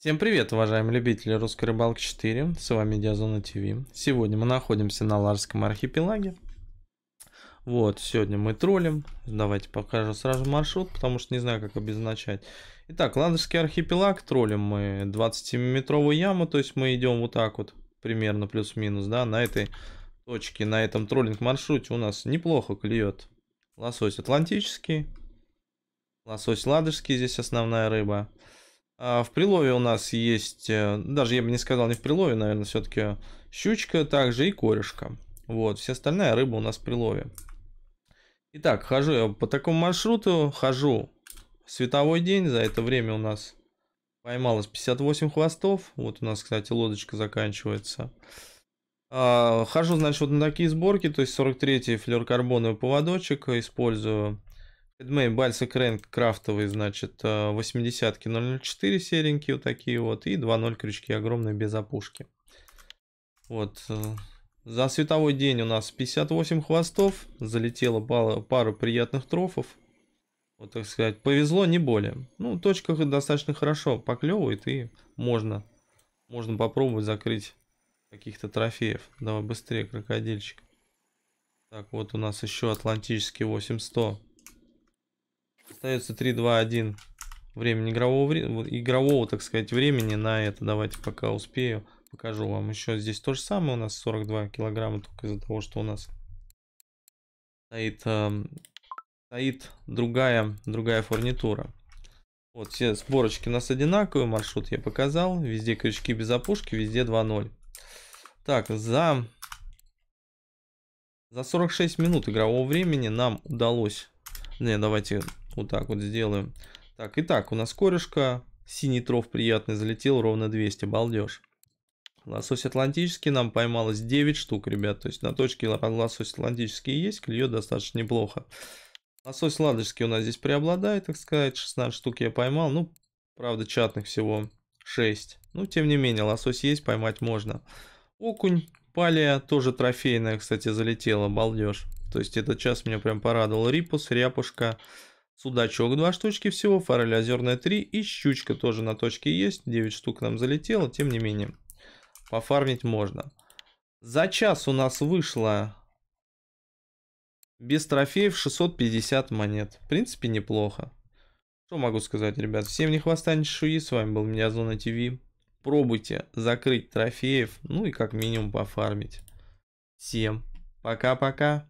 Всем привет, уважаемые любители русской рыбалки 4, с вами Диазона ТВ. Сегодня мы находимся на Ларском архипелаге. Вот, сегодня мы троллим. Давайте покажу сразу маршрут, потому что не знаю, как обозначать. Итак, Ладожский архипелаг, троллим мы 27-метровую яму, то есть мы идем вот так вот, примерно плюс-минус, да, на этой точке, на этом троллинг-маршруте у нас неплохо клюет лосось атлантический, лосось ладожский, здесь основная рыба. А, в прилове у нас есть, э, даже я бы не сказал не в прилове, наверное, все-таки щучка также и корешка. Вот, все остальная рыба у нас в прилове. Итак, хожу я по такому маршруту, хожу световой день, за это время у нас поймалось 58 хвостов. Вот у нас, кстати, лодочка заканчивается. А, хожу, значит, вот на такие сборки, то есть 43-й флер поводочек э, использую Эдмей Бальсик Рэнк крафтовый, значит, 80-ки э, 004 серенькие вот такие вот. И 2.0 крючки огромные без опушки. Вот. Э, за световой день у нас 58 хвостов. Залетела пара, приятных трофов. Вот так сказать, повезло не более. Ну, точка достаточно хорошо поклевывает и можно, можно попробовать закрыть каких-то трофеев. Давай быстрее, крокодильчик. Так, вот у нас еще Атлантический 800. Остается 3, 2, 1 времени игрового, игрового, так сказать, времени на это. Давайте пока успею. Покажу вам еще здесь то же самое. У нас 42 килограмма только из-за того, что у нас стоит, э, стоит другая, другая фурнитура. Вот все сборочки у нас одинаковые. Маршрут я показал. Везде крючки без опушки, везде 2.0. Так, за, за 46 минут игрового времени нам удалось... Не, давайте вот так вот сделаем. Так, итак, у нас корешка. Синий тров приятный залетел, ровно 200, балдеж. Лосось атлантический нам поймалось 9 штук, ребят. То есть на точке лосось атлантический есть, клюет достаточно неплохо. Лосось ладожский у нас здесь преобладает, так сказать. 16 штук я поймал. Ну, правда, чатных всего 6. Ну, тем не менее, лосось есть, поймать можно. Окунь, палия, тоже трофейная, кстати, залетела, балдеж. То есть этот час меня прям порадовал. Рипус, ряпушка. Судачок два штучки всего, форель озерная 3 и щучка тоже на точке есть. 9 штук нам залетело, тем не менее. Пофармить можно. За час у нас вышло без трофеев 650 монет. В принципе, неплохо. Что могу сказать, ребят? Всем не хвоста, не шуи. С вами был меня Зона ТВ. Пробуйте закрыть трофеев, ну и как минимум пофармить. Всем пока-пока.